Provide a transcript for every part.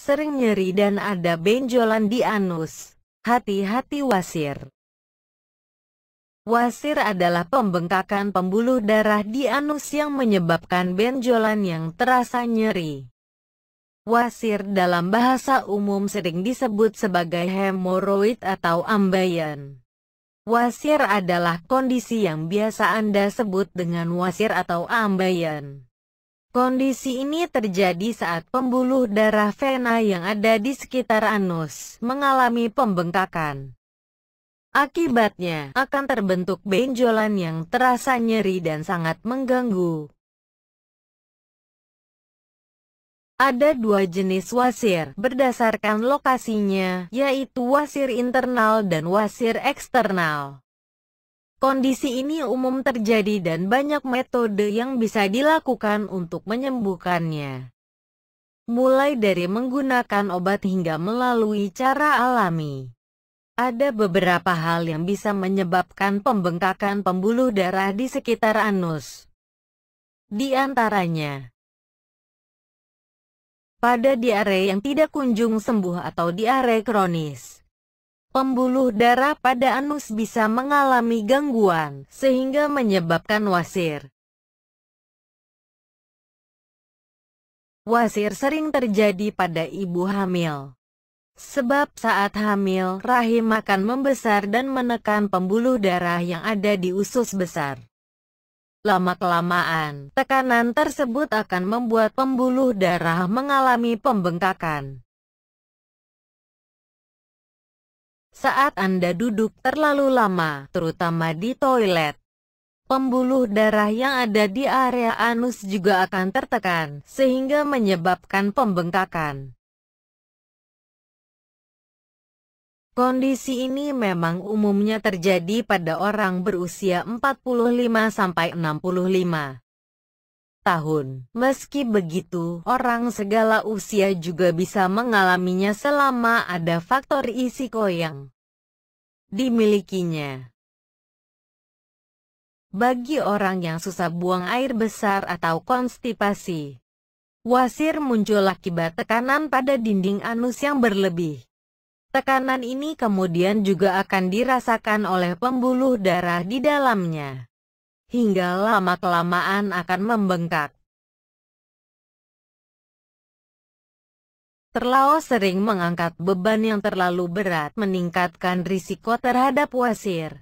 sering nyeri dan ada benjolan di anus. Hati-hati wasir. Wasir adalah pembengkakan pembuluh darah di anus yang menyebabkan benjolan yang terasa nyeri. Wasir dalam bahasa umum sering disebut sebagai hemoroid atau ambeien. Wasir adalah kondisi yang biasa Anda sebut dengan wasir atau ambeien. Kondisi ini terjadi saat pembuluh darah vena yang ada di sekitar anus mengalami pembengkakan. Akibatnya, akan terbentuk benjolan yang terasa nyeri dan sangat mengganggu. Ada dua jenis wasir berdasarkan lokasinya, yaitu wasir internal dan wasir eksternal. Kondisi ini umum terjadi dan banyak metode yang bisa dilakukan untuk menyembuhkannya. Mulai dari menggunakan obat hingga melalui cara alami. Ada beberapa hal yang bisa menyebabkan pembengkakan pembuluh darah di sekitar anus. Di antaranya, pada diare yang tidak kunjung sembuh atau diare kronis pembuluh darah pada anus bisa mengalami gangguan, sehingga menyebabkan wasir. Wasir sering terjadi pada ibu hamil. Sebab saat hamil, rahim akan membesar dan menekan pembuluh darah yang ada di usus besar. Lama-kelamaan, tekanan tersebut akan membuat pembuluh darah mengalami pembengkakan. saat Anda duduk terlalu lama, terutama di toilet. Pembuluh darah yang ada di area anus juga akan tertekan, sehingga menyebabkan pembengkakan. Kondisi ini memang umumnya terjadi pada orang berusia 45-65 tahun. Meski begitu, orang segala usia juga bisa mengalaminya selama ada faktor isiko yang dimilikinya. Bagi orang yang susah buang air besar atau konstipasi, wasir muncul akibat tekanan pada dinding anus yang berlebih. Tekanan ini kemudian juga akan dirasakan oleh pembuluh darah di dalamnya. Hingga lama-kelamaan akan membengkak. Terlalu sering mengangkat beban yang terlalu berat meningkatkan risiko terhadap wasir.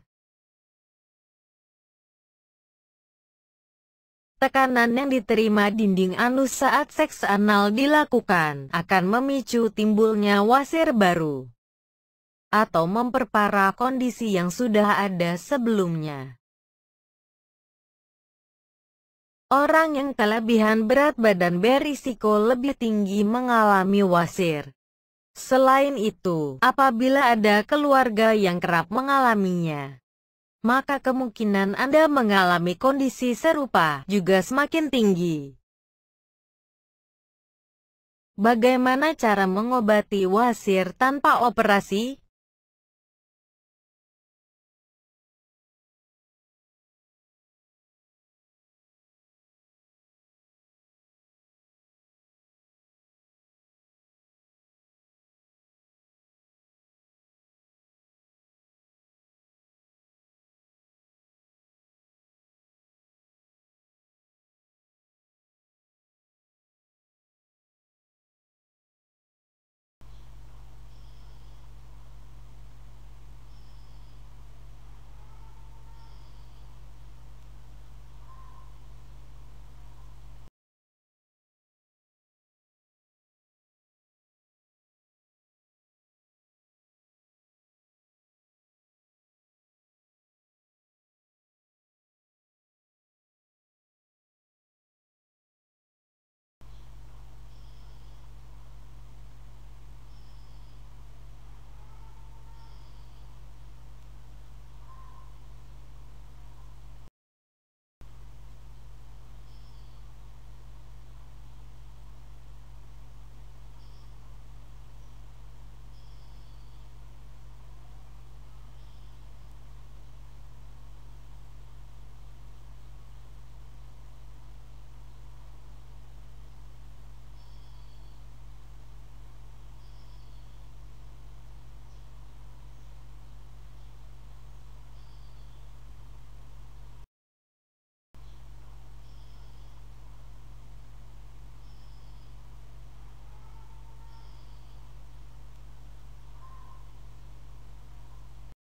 Tekanan yang diterima dinding anus saat seks anal dilakukan akan memicu timbulnya wasir baru atau memperparah kondisi yang sudah ada sebelumnya. Orang yang kelebihan berat badan berisiko lebih tinggi mengalami wasir. Selain itu, apabila ada keluarga yang kerap mengalaminya, maka kemungkinan Anda mengalami kondisi serupa juga semakin tinggi. Bagaimana cara mengobati wasir tanpa operasi?